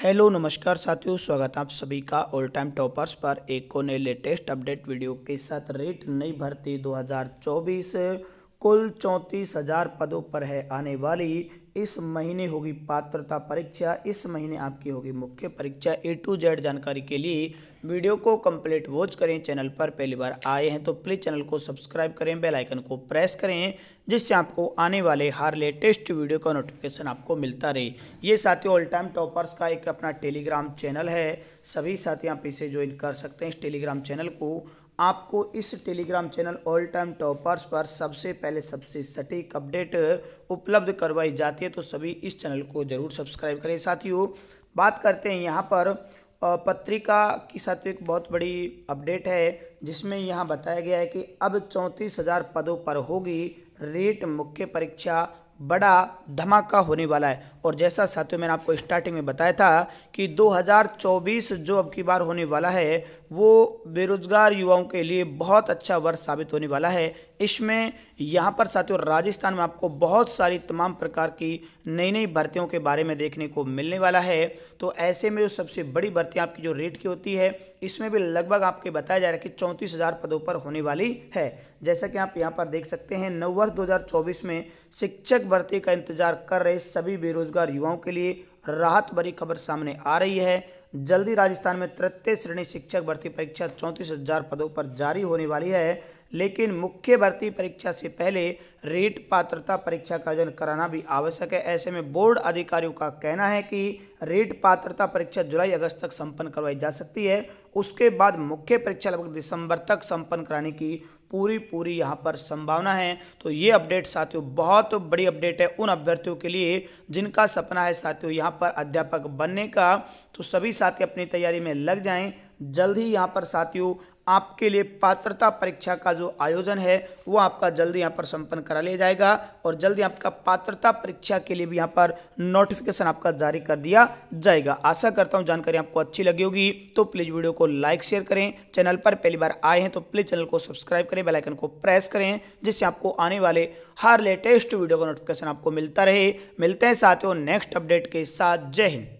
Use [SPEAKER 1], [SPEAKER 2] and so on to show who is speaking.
[SPEAKER 1] hello नमस्कार साथियों स्वागत है आप सभी का ऑल टाइम टॉपर्स पर एक ने नए लेटेस्ट अपडेट वीडियो के साथ रेट नई भर्ती 2024 कुल चौंतीस हज़ार पदों पर है आने वाली इस महीने होगी पात्रता परीक्षा इस महीने आपकी होगी मुख्य परीक्षा ए टू जेड जानकारी के लिए वीडियो को कंप्लीट वॉच करें चैनल पर पहली बार आए हैं तो प्लीज़ चैनल को सब्सक्राइब करें बेल आइकन को प्रेस करें जिससे आपको आने वाले हर लेटेस्ट वीडियो का नोटिफिकेशन आपको मिलता रहे ये साथियों ऑल टाइम टॉपर्स का एक अपना टेलीग्राम चैनल है सभी साथी आप इसे ज्वाइन कर सकते हैं इस टेलीग्राम चैनल को आपको इस Telegram channel all time toppers पर सबसे पहले सबसे सटीक अपडेट उपलब्ध करवाई जाती है तो सभी इस चैनल को जरूर सब्सक्राइब करें साथियों बात करते हैं यहाँ पर पत्रिका की साथ एक बहुत बड़ी अपडेट है जिसमें यहाँ बताया गया है कि अब चौंतीस हज़ार पदों पर होगी रेट मुख्य परीक्षा बड़ा धमाका होने वाला है और जैसा साथियों मैंने आपको स्टार्टिंग में बताया था कि 2024 जो अब की बार होने वाला है वो बेरोजगार युवाओं के लिए बहुत अच्छा वर्ष साबित होने वाला है इसमें यहाँ पर साथियों राजस्थान में आपको बहुत सारी तमाम प्रकार की नई नई भर्तियों के बारे में देखने को मिलने वाला है तो ऐसे में जो सबसे बड़ी भर्ती आपकी जो रेट की होती है इसमें भी लगभग आपके बताया जा रहा है कि चौंतीस हज़ार पदों पर होने वाली है जैसा कि आप यहाँ पर देख सकते हैं नव वर्ष दो में शिक्षक भर्ती का इंतजार कर रहे सभी बेरोजगार युवाओं के लिए राहत भरी खबर सामने आ रही है जल्दी राजस्थान में तृतीय श्रेणी शिक्षक भर्ती परीक्षा चौंतीस हजार पदों पर जारी होने वाली है लेकिन मुख्य भर्ती परीक्षा से पहले रेट पात्रता परीक्षा का आयोजन कराना भी आवश्यक है ऐसे में बोर्ड अधिकारियों का कहना है कि रेट पात्रता परीक्षा जुलाई अगस्त तक संपन्न करवाई जा सकती है उसके बाद मुख्य परीक्षा लगभग दिसंबर तक संपन्न कराने की पूरी पूरी यहाँ पर संभावना है तो ये अपडेट साथियों बहुत बड़ी अपडेट है उन अभ्यर्थियों के लिए जिनका सपना है साथियों यहाँ पर अध्यापक बनने का तो सभी साथी अपनी तैयारी में लग जाए जल्द ही यहाँ पर साथियों आपके लिए पात्रता परीक्षा का जो आयोजन है वो आपका जल्द यहाँ पर संपन्न करा लिया जाएगा और जल्द आपका पात्रता परीक्षा के लिए भी यहाँ पर नोटिफिकेशन आपका जारी कर दिया जाएगा आशा करता हूँ जानकारी आपको अच्छी लगी होगी तो प्लीज़ वीडियो को लाइक शेयर करें चैनल पर पहली बार आए हैं तो प्लीज़ चैनल को सब्सक्राइब करें बेलाइकन को प्रेस करें जिससे आपको आने वाले हर लेटेस्ट वीडियो का नोटिफिकेशन आपको मिलता रहे मिलते हैं साथियों नेक्स्ट अपडेट के साथ जय हिंद